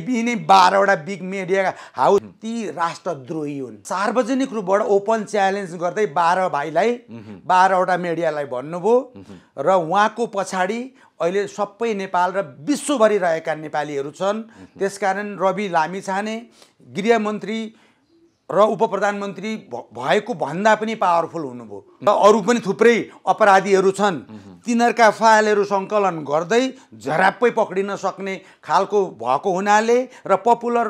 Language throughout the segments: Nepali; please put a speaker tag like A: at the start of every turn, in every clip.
A: यिनै बाह्रवटा बिग मिडिया हाउस ती राष्ट्रद्रोही हुन् सार्वजनिक रूपबाट ओपन च्यालेन्ज गर्दै बाह्र भाइलाई बाह्रवटा मिडियालाई भन्नुभयो र उहाँको पछाडि अहिले सबै नेपाल र विश्वभरि रहेका नेपालीहरू छन् त्यसकारण रवि लामिछाने गृहमन्त्री र उप प्रधानमन्त्री भएको भन्दा पनि पावरफुल हुनुभयो अरू पनि थुप्रै अपराधीहरू छन् तिनीहरूका फाइलहरू सङ्कलन गर्दै झराप्पै पक्रिन सक्ने खालको भएको हुनाले र पपुलर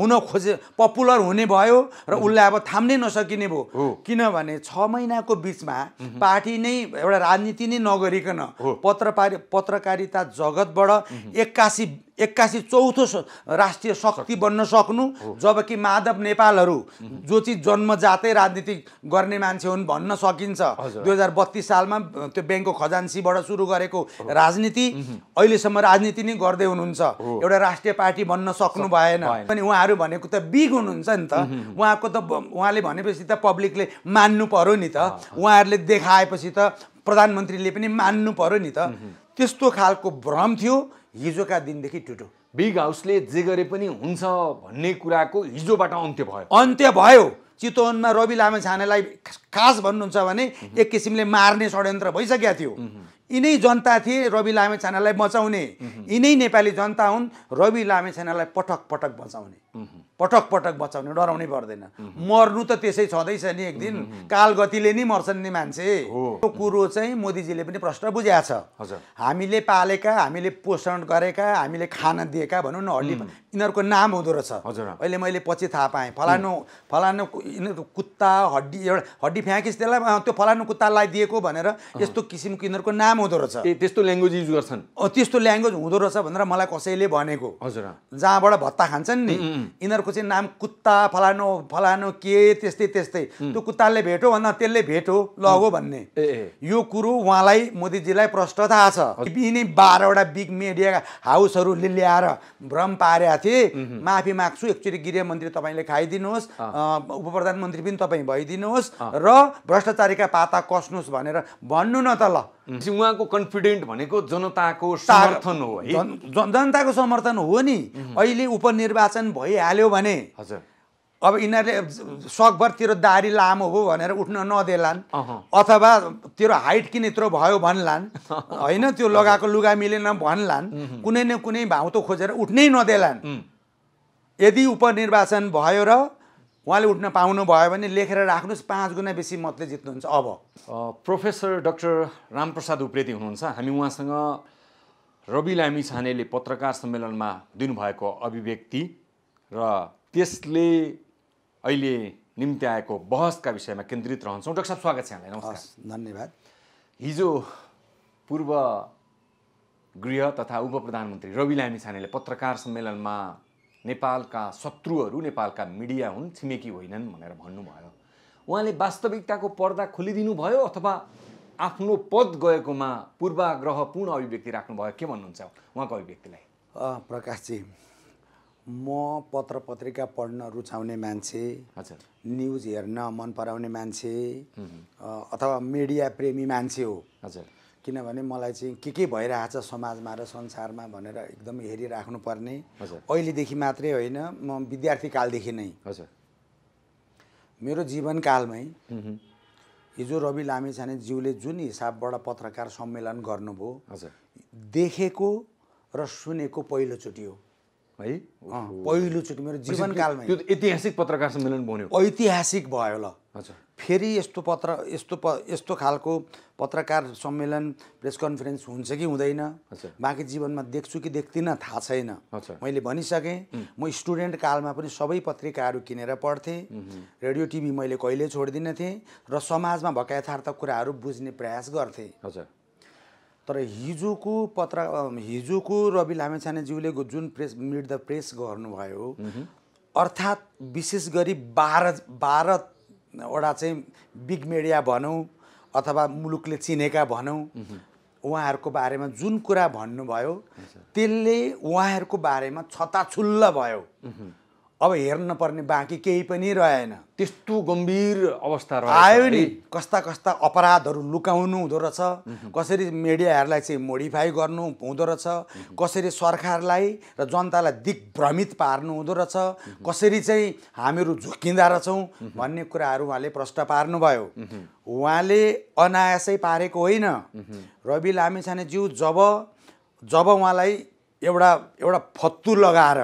A: हुन खोजे पपुलर हुने भयो र उसलाई अब थाम्नै नसकिने भयो किनभने छ महिनाको बिचमा पार्टी नै एउटा राजनीति नै नगरिकन पत्र पत्रकारिता जगतबाट एक्कासी एक्कासी चौथो राष्ट्रिय शक्ति बन्न सक्नु जबकि माधव नेपालहरू जो चाहिँ जन्मजातै राजनीति गर्ने मान्छे हुन् भन्न सकि सकिन्छ दुई हजार बत्तिस सालमा त्यो ब्याङ्कको खजान्सीबाट सुरु गरेको राजनीति अहिलेसम्म राजनीति नै गर्दै हुनुहुन्छ एउटा राष्ट्रिय पार्टी बन्न सक्नु भएन अनि उहाँहरू भनेको त बिग हुनुहुन्छ नि त उहाँको त उहाँले भनेपछि त पब्लिकले मान्नु पऱ्यो नि त उहाँहरूले देखाएपछि त प्रधानमन्त्रीले पनि मान्नु पऱ्यो नि त त्यस्तो खालको भ्रम थियो हिजोका दिनदेखि टुटो बिग हाउसले जे गरे पनि हुन्छ भन्ने कुराको हिजोबाट अन्त्य भयो अन्त्य भयो चितवनमा रवि लामा छानेलाई खास भन्नुहुन्छ भने एक किसिमले मार्ने षड्यन्त्र भइसकेको थियो यिनै जनता थिए रवि लामे छानालाई बचाउने यिनै नेपाली जनता हुन् रवि लामे छानालाई पटक पटक बचाउने पटक पटक बचाउने डराउनै पर्दैन मर्नु त त्यसै छँदैछ नि एक दिन गतिले नै मर्छन् नि मान्छे त्यो कुरो चाहिँ मोदीजीले पनि प्रश्न बुझाएको छ हामीले पालेका हामीले पोषण गरेका हामीले खाना दिएका भनौँ न हड्डी यिनीहरूको नाम हुँदो रहेछ अहिले मैले पछि थाहा पाएँ फलानु फलानु यिनीहरूको कुत्ता हड्डी एउटा हड्डी फ्याँकिस् त्यसलाई त्यो फलानु कुत्तालाई दिएको भनेर यस्तो किसिमको यिनीहरूको नाम हुँदो रहेछ
B: त्यस्तो ल्याङ्ग्वेज युज गर्छन्
A: त्यस्तो ल्याङ्ग्वेज हुँदो रहेछ भनेर मलाई कसैले भनेको हजुर जहाँबाट भत्ता खान्छन् नि यिनीहरू अर्को चाहिँ नाम कुत्ता फलानो फलानो के त्यस्तै त्यस्तै त्यो कुत्ताले हो भन्दा त्यसले हो लगो भन्ने यो कुरो उहाँलाई मोदीजीलाई प्रष्ट थाहा छ यिनै बाह्रवटा बिग मिडिया हाउसहरूले ल्याएर भ्रम पारेका थिए माफी माग्छु एक्चुली गृहमन्त्री तपाईँले खाइदिनुहोस् उप प्रधानमन्त्री पनि तपाईँ भइदिनुहोस् र भ्रष्टाचारीका पाता कस्नुहोस् भनेर भन्नु न त ल Mm-hmm. उहाँको कन्फिडेन्ट भनेको जनताको
B: समर्थन हो है
A: जनताको समर्थन हो नि mm-hmm. अहिले उपनिर्वाचन भइहाल्यो भने हजुर अब यिनीहरूले सकभरतिर दारी लामो हो भनेर उठ्न नदेलान् अथवा तेरो हाइट किन यत्रो भयो भन्लान् होइन त्यो लगाएको लुगा मिलेन भन्लान् mm-hmm. कुनै न कुनै भाउ त खोजेर उठ्नै नदेलान् mm. यदि उपनिर्वाचन भयो र उहाँले उठ्न पाउनु भयो भने लेखेर राख्नुहोस् पाँच गुणा बेसी मतले जित्नुहुन्छ अब प्रोफेसर डक्टर रामप्रसाद उप्रेती हुनुहुन्छ
B: हामी उहाँसँग रवि लामी छानेले पत्रकार सम्मेलनमा दिनुभएको अभिव्यक्ति र त्यसले अहिले निम्ति आएको बहसका विषयमा केन्द्रित रहन्छौँ डक्टर साहब स्वागत छ यहाँलाई नमस्कार धन्यवाद हिजो पूर्व गृह तथा उप प्रधानमन्त्री रवि लामी छानेले पत्रकार सम्मेलनमा नेपालका शत्रुहरू नेपालका मिडिया हुन् छिमेकी होइनन् भनेर भन्नुभयो उहाँले वास्तविकताको पर्दा खोलिदिनु भयो अथवा आफ्नो पद गएकोमा पूर्वाग्रहपूर्ण अभिव्यक्ति राख्नुभयो के भन्नुहुन्छ उहाँको अभिव्यक्तिलाई
A: प्रकाशजी म पत्र पत्रिका पढ्न रुचाउने मान्छे हजुर न्युज हेर्न मन पराउने मान्छे अथवा मिडिया प्रेमी मान्छे हो हजुर किनभने मलाई चाहिँ के के भइरहेछ समाजमा र संसारमा भनेर एकदम हेरिराख्नुपर्ने अहिलेदेखि मात्रै होइन म विद्यार्थी कालदेखि नै मेरो जीवनकालमै हिजो रवि लामिछाने ज्यूले जुन हिसाबबाट पत्रकार सम्मेलन गर्नुभयो देखेको र सुनेको पहिलोचोटि हो है पहिलोचोटि मेरो जीवनकालमै
B: ऐतिहासिक पत्रकार सम्मेलन बन्यो
A: ऐतिहासिक भयो ल हजुर फेरि यस्तो पत्र यस्तो प यस्तो खालको पत्रकार सम्मेलन प्रेस कन्फरेन्स हुन्छ कि हुँदैन बाँकी जीवनमा देख्छु कि देख्दिनँ थाहा छैन मैले भनिसकेँ म स्टुडेन्ट कालमा पनि सबै पत्रिकाहरू किनेर पढ्थेँ रेडियो टिभी मैले कहिले छोडिदिन थिएँ र समाजमा भएका यथार्थ कुराहरू बुझ्ने प्रयास गर्थेँ तर हिजोको पत्र हिजोको रवि लामेछानेज्यूले जुन प्रेस मिट द प्रेस गर्नुभयो अर्थात् विशेष गरी बाह्र बाह्र एउटा चाहिँ बिग मिडिया भनौँ अथवा मुलुकले चिनेका भनौँ उहाँहरूको बारेमा जुन कुरा भन्नुभयो त्यसले उहाँहरूको बारेमा छताछुल्ल भयो अब हेर्न पर्ने बाँकी केही पनि रहेन त्यस्तो गम्भीर अवस्था आयो नि कस्ता कस्ता अपराधहरू लुकाउनु हुँदो रहेछ कसरी मिडियाहरूलाई चाहिँ मोडिफाई गर्नु हुँदो रहेछ कसरी सरकारलाई र जनतालाई दिग्भ्रमित पार्नु हुँदो रहेछ कसरी चाहिँ हामीहरू झुक्किँदा रहेछौँ भन्ने कुराहरू उहाँले प्रश्न पार्नुभयो उहाँले अनायासै पारेको होइन रवि लामिछानेज्यू जब जब उहाँलाई एउटा एउटा फत्तु लगाएर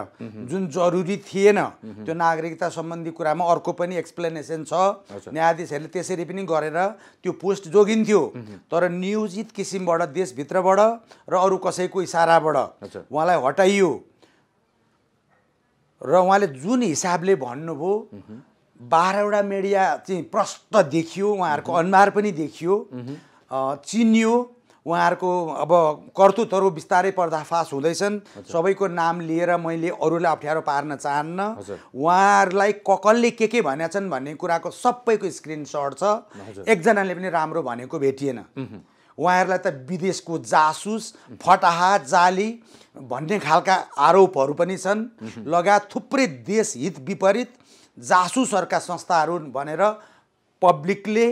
A: जुन जरुरी थिएन त्यो नागरिकता सम्बन्धी कुरामा अर्को पनि एक्सप्लेनेसन छ न्यायाधीशहरूले त्यसरी पनि गरेर त्यो पोस्ट जोगिन्थ्यो तर नियोजित किसिमबाट देशभित्रबाट र अरू कसैको इसाराबाट उहाँलाई हटाइयो र उहाँले जुन हिसाबले भन्नुभयो बाह्रवटा मिडिया चाहिँ प्रष्ट देखियो उहाँहरूको अनुहार पनि देखियो चिनियो उहाँहरूको अब कर्तुतहरू बिस्तारै पर्दाफास हुँदैछन् सबैको नाम लिएर मैले अरूलाई अप्ठ्यारो पार्न चाहन्न उहाँहरूलाई ककलले के के भनेका छन् भन्ने कुराको सबैको स्क्रिनसट छ एकजनाले पनि राम्रो भनेको भेटिएन उहाँहरूलाई त विदेशको जासुस फटाहा जाली भन्ने खालका आरोपहरू पनि छन् लगायत थुप्रै देश हित विपरीत जासुसहरूका संस्थाहरू भनेर पब्लिकले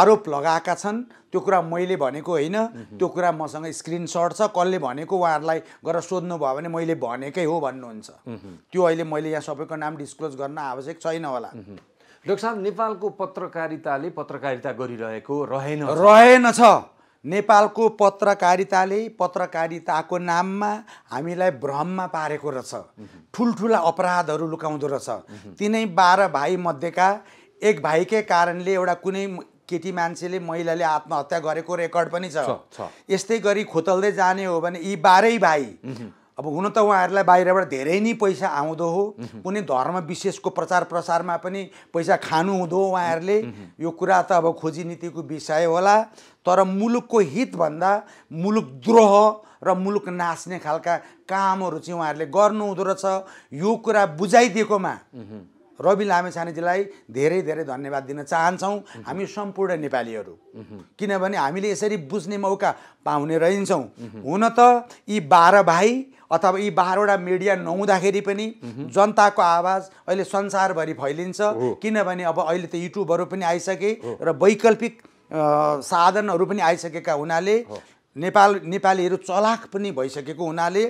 A: आरोप लगाएका छन् त्यो कुरा मैले भनेको होइन त्यो कुरा मसँग स्क्रिनसट छ कसले भनेको उहाँहरूलाई सोध्नु भयो भने मैले भनेकै हो भन्नुहुन्छ त्यो अहिले मैले यहाँ सबैको नाम डिस्क्लोज गर्न आवश्यक छैन होला डाक्टर साहब नेपालको पत्रकारिताले पत्रकारिता गरिरहेको रहेन रहेनछ नेपालको पत्रकारिताले पत्रकारिताको नाममा हामीलाई भ्रममा पारेको रहेछ ठुल्ठुला अपराधहरू लुकाउँदो रहेछ तिनै बाह्र भाइ मध्येका एक भाइकै कारणले एउटा कुनै केटी मान्छेले महिलाले आत्महत्या गरेको रेकर्ड पनि छ यस्तै गरी खोतल्दै जाने हो भने यी बाह्रै भाइ अब हुन त उहाँहरूलाई बाहिरबाट धेरै नै पैसा आउँदो हो कुनै धर्म विशेषको प्रचार प्रसारमा पनि पैसा खानु हुँदो हो उहाँहरूले यो कुरा त अब खोजी नीतिको विषय होला तर मुलुकको हितभन्दा मुलुक द्रोह र मुलुक नाच्ने खालका कामहरू चाहिँ उहाँहरूले गर्नु हुँदो रहेछ यो कुरा बुझाइदिएकोमा रवि लामेछानेजीलाई धेरै धेरै धन्यवाद दिन चाहन्छौँ हामी सम्पूर्ण नेपालीहरू किनभने हामीले यसरी बुझ्ने मौका पाउने रहन्छौँ हुन त यी बाह्र भाइ अथवा यी बाह्रवटा मिडिया नहुँदाखेरि पनि जनताको आवाज अहिले संसारभरि फैलिन्छ किनभने अब अहिले त युट्युबहरू पनि आइसके र वैकल्पिक साधनहरू पनि आइसकेका हुनाले नेपाल नेपालीहरू चलाख पनि भइसकेको हुनाले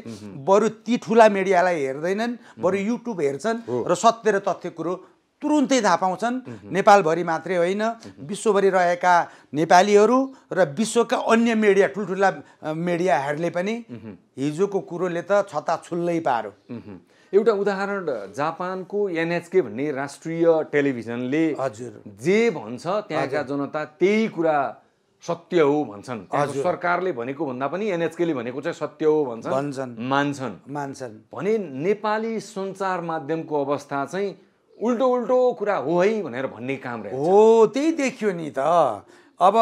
A: बरु ती ठुला मिडियालाई हेर्दैनन् बरु युट्युब हेर्छन् र सत्य र तथ्य कुरो तुरुन्तै थाहा पाउँछन् नेपालभरि मात्रै होइन विश्वभरि रहेका नेपालीहरू र विश्वका अन्य मिडिया ठुल्ठुला मिडियाहरूले पनि हिजोको कुरोले त छता छुल्लै पारो
B: एउटा उदाहरण जापानको एनएचके भन्ने राष्ट्रिय टेलिभिजनले हजुर जे भन्छ त्यहाँका जनता त्यही कुरा सत्य हो भन्छन् सरकारले भनेको भन्दा पनि एनएचकेले भनेको चाहिँ सत्य हो भन्छन् मान्छन् मान्छन् भने नेपाली सञ्चार माध्यमको अवस्था चाहिँ उल्टो उल्टो कुरा हो है भनेर भन्ने काम रहेछ हो
A: त्यही देखियो नि त अब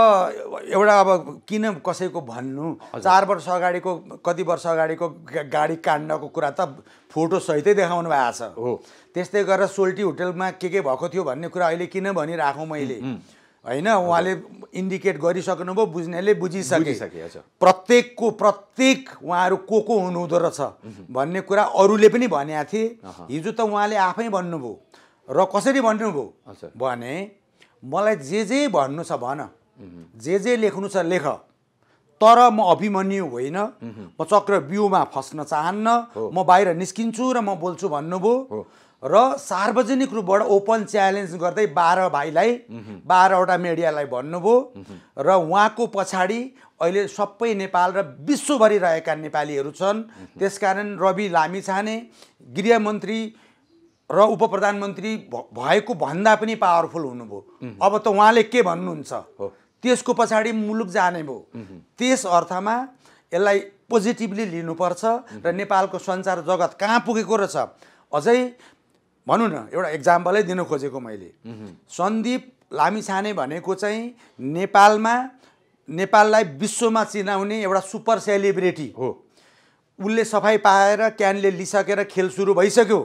A: एउटा अब किन कसैको भन्नु चार वर्ष अगाडिको कति वर्ष अगाडिको गाडी काण्डको कुरा त फोटोसहितै देखाउनु भएको छ हो त्यस्तै गरेर सोल्टी होटेलमा के के भएको थियो भन्ने कुरा अहिले किन भनिराखौँ मैले होइन उहाँले इन्डिकेट गरिसक्नुभयो बुझ्नेले बुझिसके प्रत्येकको प्रत्येक उहाँहरू को को हुनुहुँदो रहेछ भन्ने कुरा अरूले पनि भनेका थिए हिजो त उहाँले आफै भन्नुभयो र कसरी भन्नुभयो भने मलाई जे जे भन्नु छ भन जे जे लेख्नु छ लेख तर म अभिमन्यु होइन म चक्र बिउमा फस्न चाहन्न म बाहिर निस्किन्छु र म बोल्छु भन्नुभयो र सार्वजनिक रूपबाट ओपन च्यालेन्ज गर्दै बाह्र भाइलाई बाह्रवटा मिडियालाई भन्नुभयो र उहाँको पछाडि अहिले सबै नेपाल र विश्वभरि रहेका नेपालीहरू छन् त्यसकारण रवि लामिछाने गृहमन्त्री र उप प्रधानमन्त्री भएको भन्दा पनि पावरफुल हुनुभयो अब त उहाँले के भन्नुहुन्छ त्यसको पछाडि मुलुक जाने भयो त्यस अर्थमा यसलाई पोजिटिभली लिनुपर्छ र नेपालको सञ्चार जगत कहाँ पुगेको रहेछ अझै भनौँ न एउटा इक्जाम्पलै दिन खोजेको मैले सन्दीप लामिछाने भनेको चाहिँ नेपालमा नेपाललाई विश्वमा चिनाउने एउटा सुपर सेलिब्रेटी हो उसले सफाइ पाएर क्यानले लिइसकेर खेल सुरु भइसक्यो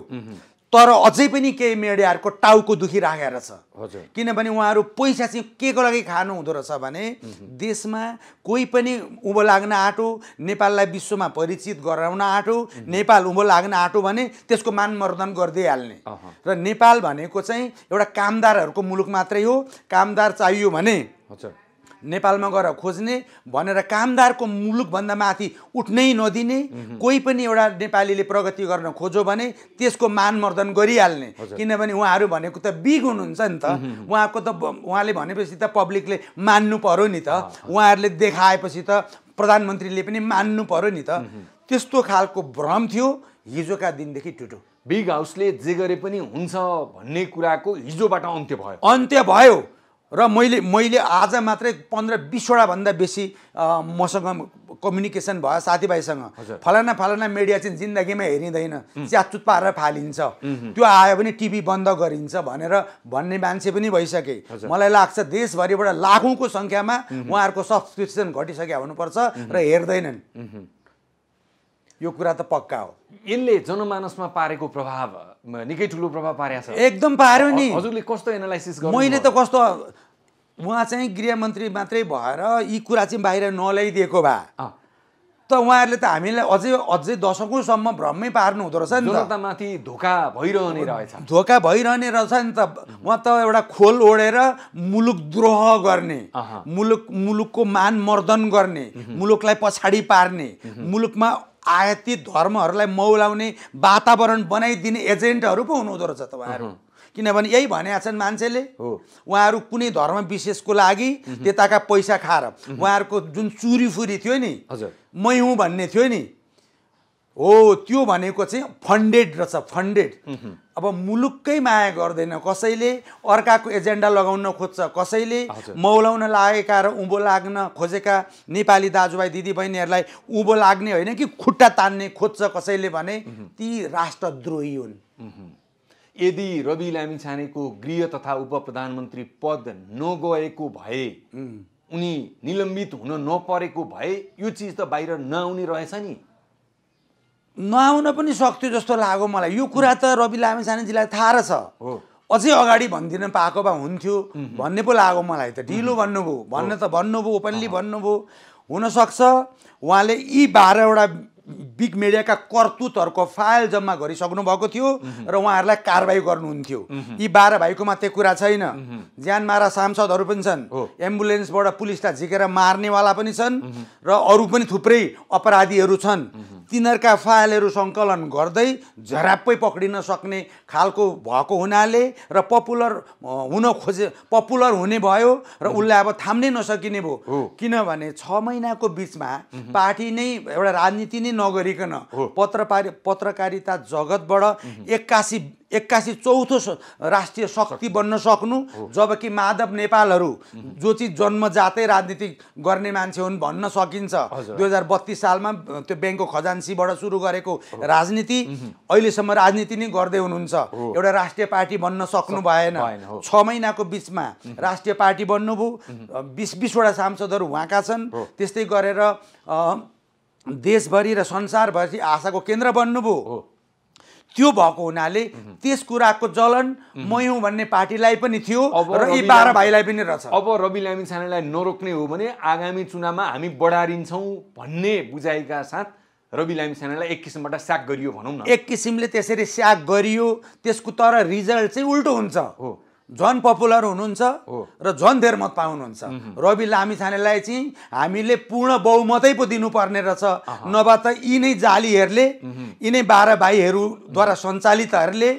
A: तर अझै पनि केही मिडियाहरूको टाउको दुखिराखेर छ किनभने उहाँहरू पैसा चाहिँ के को लागि खानु हुँदो रहेछ भने देशमा कोही पनि उँभो लाग्न आँटो नेपाललाई विश्वमा परिचित गराउन आँटो नेपाल उँभो लाग्न आँटो भने त्यसको मानमर्दन गरिदिइहाल्ने र नेपाल भनेको चाहिँ एउटा कामदारहरूको मुलुक मात्रै हो कामदार चाहियो भने नेपालमा गएर खोज्ने भनेर कामदारको मुलुकभन्दा माथि उठ्नै नदिने कोही पनि एउटा नेपालीले प्रगति गर्न खोज्यो भने त्यसको मानमर्दन गरिहाल्ने किनभने उहाँहरू भनेको त बिग हुनुहुन्छ नि त उहाँको त उहाँले भनेपछि त पब्लिकले मान्नु पऱ्यो नि त उहाँहरूले देखाएपछि त प्रधानमन्त्रीले पनि मान्नु पऱ्यो नि त त्यस्तो खालको भ्रम थियो हिजोका दिनदेखि टुटो बिग हाउसले जे गरे पनि हुन्छ भन्ने कुराको हिजोबाट अन्त्य भयो अन्त्य भयो र मैले मैले आज मात्रै पन्ध्र भन्दा बेसी मसँग कम्युनिकेसन भयो साथीभाइसँग फलाना फलाना मिडिया चाहिँ जिन्दगीमा हेरिँदैन च्यातचुत पारेर फालिन्छ त्यो आयो भने टिभी बन्द गरिन्छ भनेर भन्ने मान्छे पनि भइसके मलाई लाग्छ देशभरिबाट लाखौँको सङ्ख्यामा उहाँहरूको सब्सक्रिप्सन घटिसके हुनुपर्छ र हेर्दैनन् यो कुरा त पक्का हो यसले जनमानसमा पारेको
B: प्रभाव निकै ठुलो प्रभाव पारेको छ एकदम पार्यो नि हजुरले कस्तो एनालाइसिस मैले त
A: कस्तो उहाँ चाहिँ गृहमन्त्री मात्रै भएर यी कुरा चाहिँ बाहिर नल्याइदिएको भए त उहाँहरूले त हामीलाई अझै अझै दशकौँसम्म भ्रमै पार्नु हुँदो रहेछ नि त माथि धोका
B: भइरहने रहेछ
A: धोका भइरहने रहेछ नि त उहाँ त एउटा खोल ओढेर मुलुक द्रोह गर्ने मुलुक मुलुकको मान मर्दन गर्ने मुलुकलाई पछाडि पार्ने मुलुकमा आयातित धर्महरूलाई मौलाउने वातावरण बनाइदिने एजेन्टहरू पो हुनुहुँदो रहेछ त तपाईँहरू किनभने यही भनेका छन् मान्छेले हो उहाँहरू कुनै धर्म विशेषको लागि त्यताका पैसा खाएर उहाँहरूको जुन फुरी थियो नि हजुर हुँ भन्ने थियो नि हो त्यो भनेको चाहिँ फन्डेड रहेछ फन्डेड अब मुलुककै माया गर्दैन कसैले अर्काको एजेन्डा लगाउन खोज्छ कसैले मौलाउन लागेका र उँभो लाग्न खोजेका नेपाली दाजुभाइ दिदीबहिनीहरूलाई उँभो लाग्ने होइन कि खुट्टा तान्ने खोज्छ कसैले भने ती राष्ट्रद्रोही हुन् यदि रवि लामी छानेको गृह तथा उप प्रधानमन्त्री पद
B: नगएको भए उनी निलम्बित हुन नपरेको भए यो चिज
A: त बाहिर नआउने रहेछ नि नआउन पनि सक्थ्यो जस्तो लाग्यो मलाई यो कुरा त रवि लामी छानेजीलाई थाहा रहेछ हो अझै अगाडि भनिदिन पाएको भए हुन्थ्यो भन्ने पो लाग्यो मलाई त ढिलो भन्नुभयो भन्न त भन्नुभयो ओपनली भन्नुभयो हुनसक्छ उहाँले यी बाह्रवटा बिग मिडियाका कर्तुतहरूको फाइल जम्मा गरिसक्नु भएको थियो र उहाँहरूलाई कारवाही गर्नुहुन्थ्यो यी बाह्र भाइको मात्रै कुरा छैन ज्यान मारा सांसदहरू पनि छन् एम्बुलेन्सबाट पुलिसलाई झिकेर मार्नेवाला पनि छन् र अरू पनि थुप्रै अपराधीहरू छन् तिनीहरूका फाइलहरू सङ्कलन गर्दै झराप्पै पक्रिन सक्ने खालको भएको हुनाले र पपुलर हुन खोजे पपुलर हुने भयो र उसलाई अब थाम्नै नसकिने भयो किनभने छ महिनाको बिचमा पार्टी नै एउटा राजनीति नै नगरी नगरिकन पत्र पत्रकारिता जगतबाट एक्कासी एक्कासी चौथो राष्ट्रिय शक्ति बन्न सक्नु जबकि माधव नेपालहरू जो चाहिँ जन्मजातै राजनीति गर्ने मान्छे हुन् भन्न सकिन्छ दुई हजार बत्तिस सालमा त्यो ब्याङ्कको खजान्सीबाट सुरु गरेको राजनीति अहिलेसम्म राजनीति नै गर्दै हुनुहुन्छ एउटा राष्ट्रिय पार्टी बन्न सक्नु भएन छ महिनाको बिचमा राष्ट्रिय पार्टी बन्नुभयो बिस बिसवटा सांसदहरू उहाँका छन् त्यस्तै गरेर देशभरि र संसारभरि आशाको केन्द्र बन्नुभयो हो त्यो भएको हुनाले त्यस कुराको जलन मयौँ भन्ने पार्टीलाई पनि थियो र यी बाह्र भाइलाई
B: पनि रहेछ अब रवि लामी छानेलाई नरोक्ने हो भने आगामी चुनावमा हामी बढारिन्छौँ भन्ने बुझाइका साथ रवि लामी छानेलाई एक किसिमबाट स्याक गरियो भनौँ न एक
A: किसिमले त्यसरी स्याक गरियो त्यसको तर रिजल्ट चाहिँ उल्टो हुन्छ हो झन पपुलर हुनुहुन्छ र झन धेर मत पाउनुहुन्छ रवि लामी छानेलाई चाहिँ हामीले पूर्ण बहुमतै पो दिनुपर्ने रहेछ नभए त यिनै जालीहरूले यिनै बाह्र भाइहरूद्वारा सञ्चालितहरूले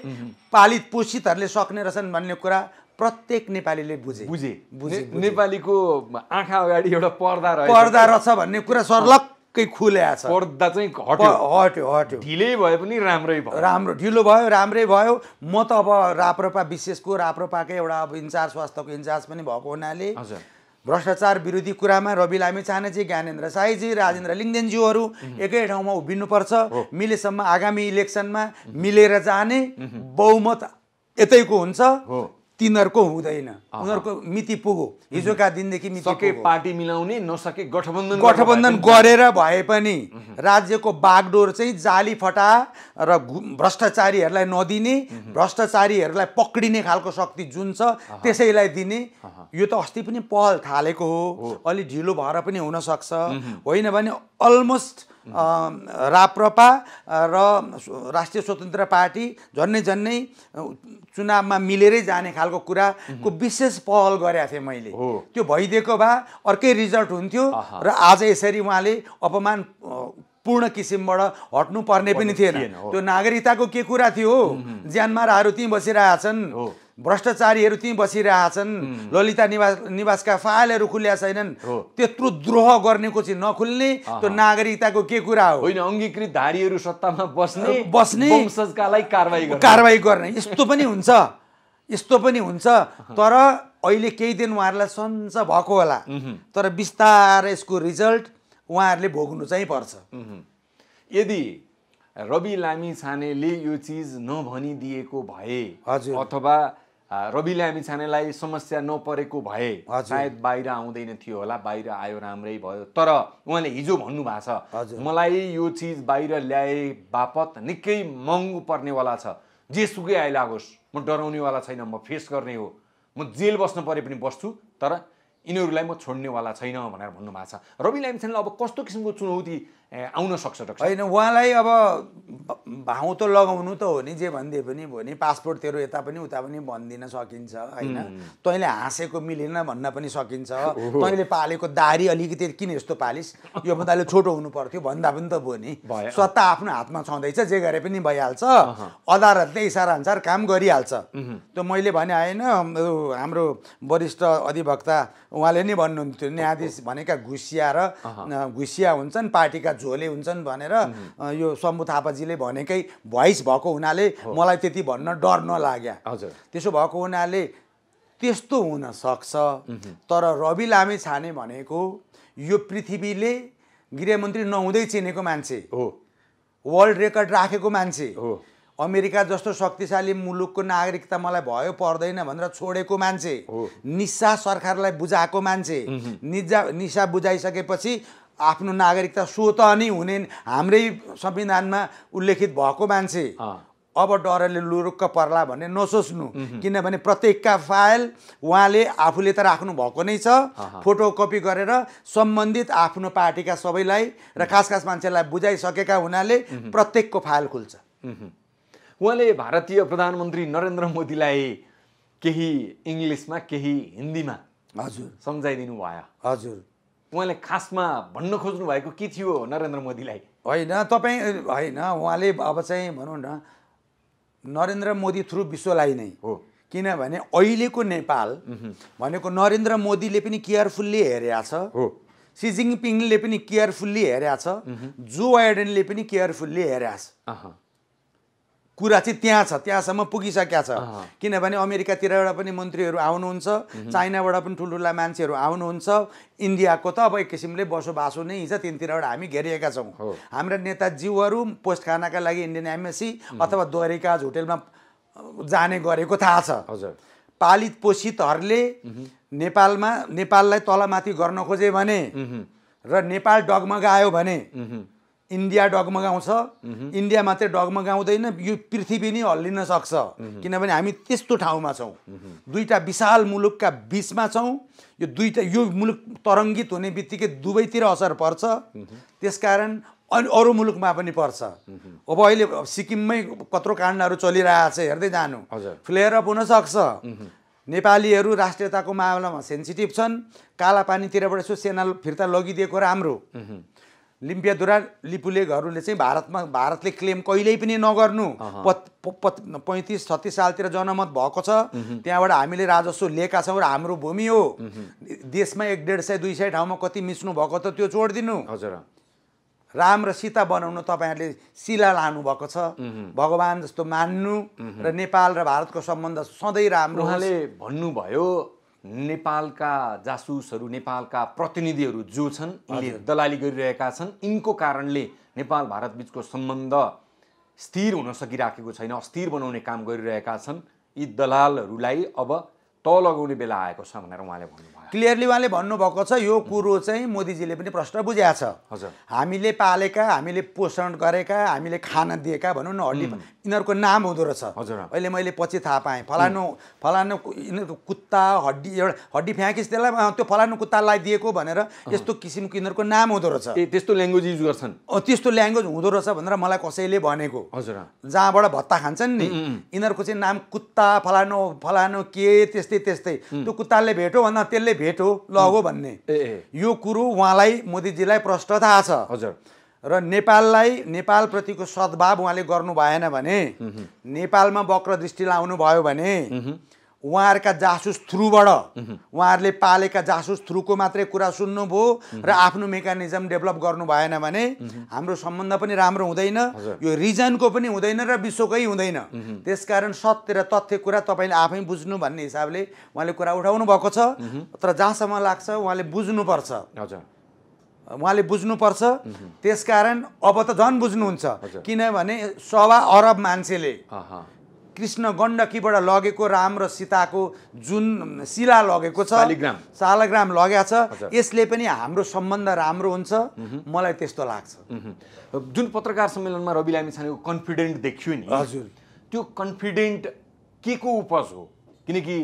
A: पालित पोषितहरूले सक्ने रहेछन् भन्ने कुरा प्रत्येक नेपालीले बुझे बुझे बुझे नेपालीको आँखा अगाडि एउटा पर्दा पर्दा रहेछ भन्ने कुरा सर्लक ठ्याक्कै खुल्या छ पर्दा चाहिँ हट्यो हट्यो हट्यो ढिलै भए पनि राम्रै भयो राम्रो ढिलो भयो राम्रै भयो म त अब राप्रपा विशेषको राप्रपाकै एउटा अब इन्चार्ज स्वास्थ्यको इन्चार्ज पनि भएको हुनाले भ्रष्टाचार विरोधी कुरामा रवि लामी चानेजी ज्ञानेन्द्र साईजी राजेन्द्र लिङ्गदेनज्यूहरू एकै ठाउँमा उभिनुपर्छ मिलेसम्म आगामी इलेक्सनमा मिलेर जाने बहुमत यतैको हुन्छ तिनीहरूको हुँदैन उनीहरूको मिति पुगो हिजोका दिनदेखि मिति सके पार्टी मिलाउने नसके गठबन्धन गठबन्धन गरेर भए पनि राज्यको बागडोर चाहिँ जाली फटा र भ्रष्टाचारीहरूलाई नदिने भ्रष्टाचारीहरूलाई पक्रिने खालको शक्ति जुन छ त्यसैलाई दिने यो त अस्ति पनि पहल थालेको हो अलि ढिलो भएर पनि हुनसक्छ होइन भने अलमोस्ट राप्रपा र राष्ट्रिय स्वतन्त्र पार्टी झन्नै झन्नै चुनावमा मिलेरै जाने खालको कुराको विशेष पहल गरेको थिएँ मैले त्यो भइदिएको भए अर्कै रिजल्ट हुन्थ्यो र आज यसरी उहाँले अपमान पूर्ण किसिमबाट हट्नुपर्ने पनि थिएन त्यो नागरिकताको के कुरा थियो ज्यान माराहरू त्यहीँ बसिरहेछन् भ्रष्टाचारीहरू त्यहीँ बसिरहेछन् ललिता निवास निवासका फाइलहरू खुल्या छैनन् त्यत्रो द्रोह गर्नेको चाहिँ नखुल्ने त्यो नागरिकताको के कुरा हो होइन अङ्गीकृत धारीहरू सत्तामा बस्ने बस्ने
B: कारवाही गर्ने यस्तो
A: पनि हुन्छ यस्तो पनि हुन्छ तर अहिले केही दिन उहाँहरूलाई सन्च भएको होला तर बिस्तारै यसको रिजल्ट उहाँहरूले भोग्नु चाहिँ पर्छ यदि रवि लामी छानेले यो चिज
B: नभनिदिएको भए हजुर अथवा रवि ल्यामी छानेलाई समस्या नपरेको भए सायद बाहिर आउँदैन थियो होला बाहिर आयो राम्रै भयो तर उहाँले हिजो भन्नुभएको छ मलाई यो चिज बाहिर ल्याए बापत निकै महँगो पर्नेवाला छ जेसुकै आइलागोस् म डराउनेवाला छैन म फेस गर्ने हो म जेल बस्नु परे पनि बस्छु तर यिनीहरूलाई म छोड्नेवाला छैन भनेर भन्नुभएको छ रवि लामिछानेलाई अब कस्तो किसिमको चुनौती आउन सक्छ डक्टर होइन
A: उहाँलाई अब भाउ त लगाउनु त हो नि जे भनिदिए पनि भयो नि पासपोर्ट तेरो यता पनि उता पनि भनिदिन सकिन्छ होइन तैँले हाँसेको मिलेन भन्न पनि सकिन्छ तैँले पालेको दारी अलिकति किन यस्तो पालिस यो अहिले छोटो हुनु पर्थ्यो भन्दा पनि त भयो नि सत्ता आफ्नो हातमा छँदैछ जे गरे पनि भइहाल्छ अदालतले इसारा अनुसार काम गरिहाल्छ त्यो मैले भने होइन हाम्रो वरिष्ठ अधिवक्ता उहाँले नै भन्नुहुन्थ्यो न्यायाधीश भनेका घुसिया र घुसिया हुन्छन् पार्टीका झोले हुन्छन् भनेर यो शम्भु थापाजीले भनेकै भोइस भएको हुनाले मलाई त्यति भन्न डर नलाग्यो हजुर त्यसो भएको हुनाले त्यस्तो हुन सक्छ तर रवि लामे छाने भनेको यो पृथ्वीले गृहमन्त्री नहुँदै चिनेको मान्छे हो वर्ल्ड रेकर्ड राखेको मान्छे हो अमेरिका जस्तो शक्तिशाली मुलुकको नागरिकता मलाई भयो पर्दैन भनेर छोडेको मान्छे निसा सरकारलाई बुझाएको मान्छे निजा निसा बुझाइसकेपछि आफ्नो नागरिकता स्वत नै हुने हाम्रै संविधानमा उल्लेखित भएको मान्छे अब डरले लुरुक्क पर्ला भन्ने नसोच्नु किनभने प्रत्येकका फाइल उहाँले आफूले त राख्नु भएको नै छ फोटो कपी गरेर सम्बन्धित आफ्नो पार्टीका सबैलाई र खास खास मान्छेलाई बुझाइसकेका हुनाले प्रत्येकको फाइल
B: खुल्छ उहाँले भारतीय प्रधानमन्त्री नरेन्द्र मोदीलाई केही इङ्ग्लिसमा केही हिन्दीमा हजुर सम्झाइदिनु भयो हजुर उहाँले खासमा भन्न खोज्नु भएको के थियो
A: नरेन्द्र मोदीलाई होइन तपाईँ होइन उहाँले अब चाहिँ भनौँ न नरेन्द्र मोदी थ्रु विश्वलाई नै हो किनभने अहिलेको नेपाल भनेको नरेन्द्र मोदीले पनि केयरफुल्ली हेरेको छ हो सी जिङपिङले पनि केयरफुल्ली हेरेको छ जो बाइडेनले पनि केयरफुल्ली हेरेको छ कुरा चाहिँ त्यहाँ छ त्यहाँसम्म पुगिसकेका छ किनभने अमेरिकातिरबाट पनि मन्त्रीहरू आउनुहुन्छ चाइनाबाट पनि ठुल्ठुला मान्छेहरू आउनुहुन्छ इन्डियाको त अब एक किसिमले बसोबासो नै हिजो तिनतिरबाट हामी घेरिएका छौँ हाम्रा नेताजीहरू पोस्ट खानाका लागि इन्डियन एम्बेसी अथवा द्वारिकाज होटेलमा जाने गरेको थाहा छ हजुर पालित पोषितहरूले नेपालमा नेपाललाई तलमाथि गर्न खोजे भने र नेपाल डगमगायो भने इन्डिया डगमगाउँछ इन्डिया मात्रै डगमगाउँदैन यो पृथ्वी नै हल्लिन सक्छ किनभने हामी त्यस्तो ठाउँमा छौँ दुईवटा विशाल मुलुकका बिचमा छौँ यो दुईवटा यो मुलुक तरङ्गित हुने बित्तिकै दुवैतिर असर पर्छ त्यसकारण अनि अरू मुलुकमा पनि पर्छ अब अहिले सिक्किममै कत्रो काण्डहरू चलिरहेको छ हेर्दै जानु फ्लेयरअप हुनसक्छ नेपालीहरू राष्ट्रियताको मामलामा सेन्सिटिभ छन् काला पानीतिरबाट यसो सेना फिर्ता लगिदिएको राम्रो लिम्पियादुरा लिपुले चाहिँ भारतमा भारतले क्लेम कहिल्यै पनि नगर्नु पैँतिस छत्तिस सालतिर जनमत भएको छ त्यहाँबाट हामीले राजस्व लिएका छौँ र हाम्रो भूमि हो देशमा एक डेढ सय दुई सय ठाउँमा कति मिस्नु भएको त त्यो छोडिदिनु हजुर राम र सीता बनाउनु तपाईँहरूले शिला लानुभएको छ भगवान् जस्तो मान्नु र नेपाल र भारतको सम्बन्ध सधैँ राम्रो उहाँले भन्नुभयो
B: नेपालका जासुसहरू नेपालका प्रतिनिधिहरू जो छन् यिनले दलाली गरिरहेका छन् यिनको कारणले नेपाल भारत बिचको सम्बन्ध स्थिर हुन सकिराखेको छैन अस्थिर बनाउने काम गरिरहेका छन् यी दलालहरूलाई अब त लगाउने बेला आएको छ भनेर
A: उहाँले भन्नुभयो क्लियरली उहाँले भन्नुभएको छ यो कुरो चाहिँ मोदीजीले पनि प्रश्न बुझाएको छ हजुर हामीले पालेका हामीले पोषण गरेका हामीले खाना दिएका भनौँ न हड्डी यिनीहरूको नाम हुँदो रहेछ अहिले मैले पछि थाहा पाएँ फलानु फलानु यिनीहरूको कुत्ता हड्डी एउटा हड्डी फ्याँकिस् त्यसलाई त्यो फलानु कुत्तालाई दिएको भनेर यस्तो किसिमको यिनीहरूको नाम हुँदो रहेछ
B: त्यस्तो ल्याङ्ग्वेज युज गर्छन्
A: त्यस्तो ल्याङ्ग्वेज हुँदो रहेछ भनेर मलाई कसैले भनेको हजुर जहाँबाट भत्ता खान्छन् नि यिनीहरूको चाहिँ नाम कुत्ता फलानु फलानु के त्यस्तै त्यस्तै त्यो कुत्ताले भेट्यो भन्दा त्यसले भेट हो लगो भन्ने यो कुरो उहाँलाई मोदीजीलाई प्रष्ट थाहा छ हजुर र नेपाललाई नेपालप्रतिको सद्भाव उहाँले गर्नु भएन भने नेपालमा वक्र दृष्टि लाउनु भयो भने उहाँहरूका जासुस थ्रुबाट उहाँहरूले पालेका जासुस थ्रुको मात्रै कुरा सुन्नुभयो र आफ्नो मेकानिजम डेभलप गर्नु भएन भने हाम्रो सम्बन्ध पनि राम्रो हुँदैन यो रिजनको पनि हुँदैन र विश्वकै हुँदैन त्यसकारण सत्य र तथ्य कुरा तपाईँले आफै बुझ्नु भन्ने हिसाबले उहाँले कुरा उठाउनु भएको छ तर जहाँसम्म लाग्छ उहाँले बुझ्नुपर्छ उहाँले बुझ्नुपर्छ त्यसकारण अब त झन् बुझ्नुहुन्छ किनभने सवा अरब मान्छेले कृष्ण गण्डकीबाट लगेको राम र सीताको जुन शिला लगेको छ शालिग्राम शालिग्राम लगेको छ यसले पनि हाम्रो सम्बन्ध राम्रो हुन्छ मलाई त्यस्तो लाग्छ जुन पत्रकार सम्मेलनमा रवि लामी छानेको कन्फिडेन्ट देखियो नि हजुर त्यो
B: कन्फिडेन्ट के को उपज हो किनकि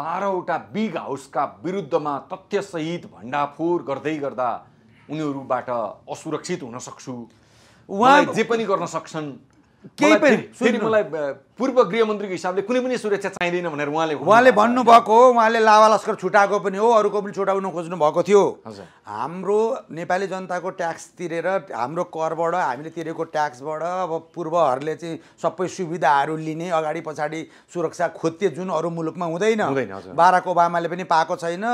B: बाह्रवटा बिग हाउसका विरुद्धमा तथ्यसहित भण्डाफोर गर्दै गर्दा उनीहरूबाट असुरक्षित हुन सक्छु उहाँ जे पनि गर्न सक्छन् केही पनि मलाई पूर्व गृहमन्त्रीको हिसाबले कुनै पनि सुरक्षा चाहिँदैन भनेर उहाँले उहाँले भन्नुभएको
A: हो उहाँले लावा लस्कर छुटाएको पनि हो अरूको पनि छुटाउनु खोज्नु भएको थियो हाम्रो नेपाली जनताको ट्याक्स तिरेर हाम्रो करबाट हामीले तिरेको ट्याक्सबाट अब पूर्वहरूले चाहिँ सबै सुविधाहरू लिने अगाडि पछाडि सुरक्षा खोज्थे जुन अरू मुलुकमा हुँदैन बाराक ओबामाले पनि पाएको छैन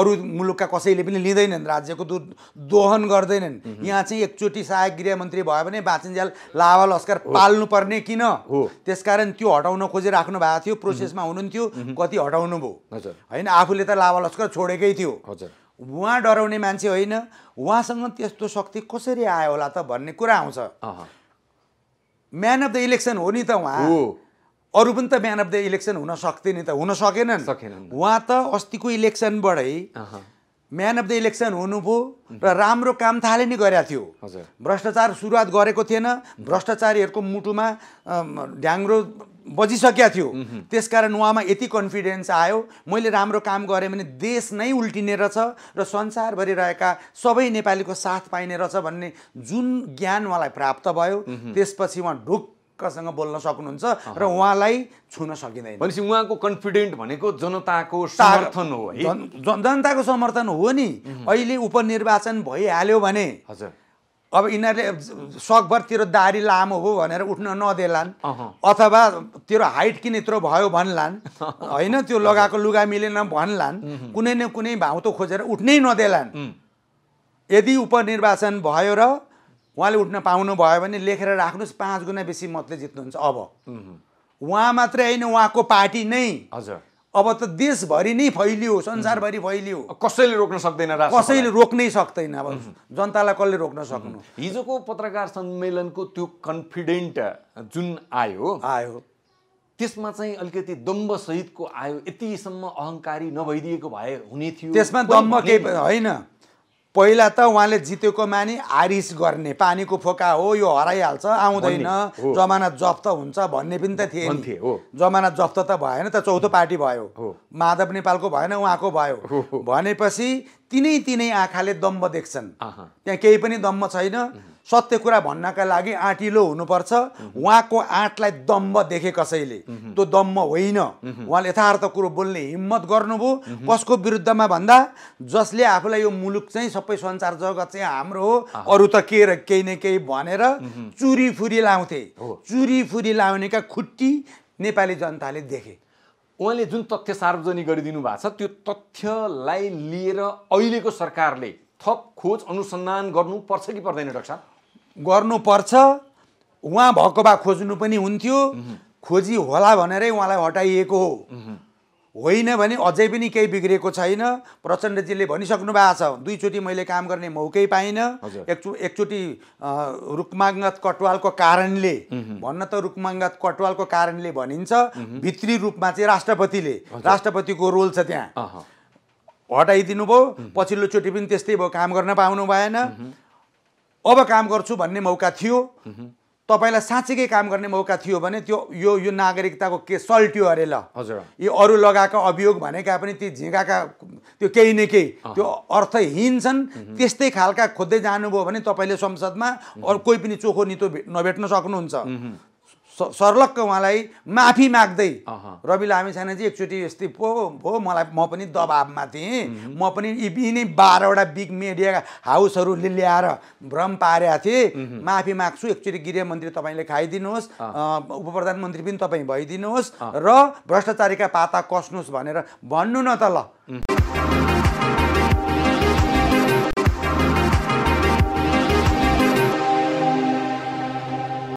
A: अरू मुलुकका कसैले पनि लिँदैनन् राज्यको दुध दोहन गर्दैनन् यहाँ चाहिँ एकचोटि सहायक गृहमन्त्री भयो भने बाचिन्ज्याल लावा लस्कर पाल्नुपर्ने किन त्यस त्यसकारण त्यो हटाउन खोजिराख्नु भएको थियो प्रोसेसमा हुनुहुन्थ्यो कति हटाउनु भयो होइन आफूले त लावा लस्कर छोडेकै थियो उहाँ डराउने मान्छे होइन उहाँसँग त्यस्तो शक्ति कसरी आयो होला त भन्ने कुरा आउँछ म्यान अफ द इलेक्सन हो नि त उहाँ अरू पनि त म्यान अफ द इलेक्सन हुन सक्थे नि त हुन सकेनन् सकेन उहाँ त अस्तिको इलेक्सनबाटै म्यान अफ द इलेक्सन हुनुभयो र राम्रो काम थाले नै गरेका थियो भ्रष्टाचार सुरुवात गरेको थिएन भ्रष्टाचारीहरूको मुटुमा ढ्याङ्ग्रो बजिसकेका थियो त्यसकारण उहाँमा यति कन्फिडेन्स आयो मैले राम्रो काम गरेँ भने देश नै उल्टिने रहेछ र संसारभरि रहेका सबै नेपालीको साथ पाइने रहेछ भन्ने जुन ज्ञान उहाँलाई प्राप्त भयो त्यसपछि उहाँ ढुक्क सँग बोल्न सक्नुहुन्छ र उहाँलाई छुन सकिँदैन भनेपछि उहाँको कन्फिडेन्ट भनेको जनताको समर्थन हो है जनताको समर्थन हो नि अहिले उपनिर्वाचन भइहाल्यो भने हजुर अब यिनीहरूले सकभरतिर दारी लामो हो भनेर उठ्न नदेलान् अथवा तेरो हाइट किन यत्रो भयो भन्लान् होइन त्यो लगाएको लुगा मिलेन भन्लान् कुनै न कुनै भाउ त खोजेर उठ्नै नदेलान् यदि उपनिर्वाचन भयो र उहाँले उठ्न पाउनु भयो भने लेखेर राख्नुहोस् पाँच गुणा बेसी मतले जित्नुहुन्छ अब उहाँ मात्रै होइन उहाँको पार्टी नै हजुर अब त देशभरि नै फैलियो संसारभरि फैलियो कसैले रोक्न सक्दैन कसैले रोक्नै सक्दैन अब जनतालाई कसले
B: रोक्न सक्नु हिजोको पत्रकार सम्मेलनको त्यो कन्फिडेन्ट जुन आयो आयो त्यसमा चाहिँ अलिकति दम्बसहितको आयो यतिसम्म अहङ्कारी नभइदिएको भए हुने थियो त्यसमा दम्ब केही होइन
A: पहिला त उहाँले जितेको माने आरिस गर्ने पानीको फोका हो यो हराइहाल्छ आउँदैन जमाना जफ्त हुन्छ भन्ने पनि त थिएन जमाना जफ्त त भएन त चौथो पार्टी भयो माधव नेपालको भएन उहाँको भयो भनेपछि तिनै तिनै आँखाले दम्ब देख्छन् त्यहाँ केही पनि दम्ब छैन सत्य कुरा भन्नका लागि आँटिलो हुनुपर्छ उहाँको आँटलाई दम्ब देखे कसैले त्यो दम्ब होइन उहाँले यथार्थ कुरो बोल्ने हिम्मत गर्नुभयो कसको विरुद्धमा भन्दा जसले आफूलाई यो मुलुक चाहिँ सबै सञ्चार जगत चाहिँ हाम्रो हो अरू त के र केही न केही भनेर चुरी फुरी लाउँथे चुरी फुरी लाउनेका खुट्टी नेपाली जनताले देखे उहाँले जुन तथ्य सार्वजनिक गरिदिनु भएको छ त्यो
B: तथ्यलाई लिएर अहिलेको सरकारले थप खोज अनुसन्धान गर्नु पर्छ
A: कि पर्दैन डाक्टर गर्नुपर्छ उहाँ भएको भए खोज्नु पनि हुन्थ्यो खोजी होला भनेरै उहाँलाई हटाइएको हो होइन भने अझै पनि केही बिग्रेको छैन प्रचण्डजीले भनिसक्नु भएको छ दुईचोटि मैले काम गर्ने मौकै पाइनँ एकचो एकचोटि रुखमाङ्गत कटवालको कारणले भन्न त रुखमाङ्गत कटवालको कारणले भनिन्छ भित्री रूपमा चाहिँ राष्ट्रपतिले राष्ट्रपतिको रोल छ त्यहाँ हटाइदिनु भयो पछिल्लोचोटि पनि त्यस्तै भयो काम गर्न पाउनु भएन अब काम गर्छु भन्ने मौका थियो तपाईँलाई साँच्चीकै काम गर्ने मौका थियो भने त्यो यो यो नागरिकताको के सल्ट्यो अरे ल हजुर यो अरू लगाएका अभियोग भनेका पनि ती झिँगाका त्यो केही न केही त्यो अर्थहीन छन् त्यस्तै खालका खोज्दै जानुभयो भने तपाईँले संसदमा अरू कोही पनि चोखो नितो नभेट्न सक्नुहुन्छ सर्लक्क उहाँलाई माफी माग्दै रवि लामी छानेजी एकचोटि यस्तै पो हो मलाई म पनि दबाबमा थिएँ म पनि यिनै बाह्रवटा बिग मिडिया हाउसहरूले ल्याएर भ्रम पारेका थिएँ माफी माग्छु एकचोटि गृहमन्त्री तपाईँले खाइदिनुहोस् उप प्रधानमन्त्री पनि तपाईँ भइदिनुहोस् र भ्रष्टाचारीका पाता कस्नुहोस् भनेर भन्नु न त
B: ल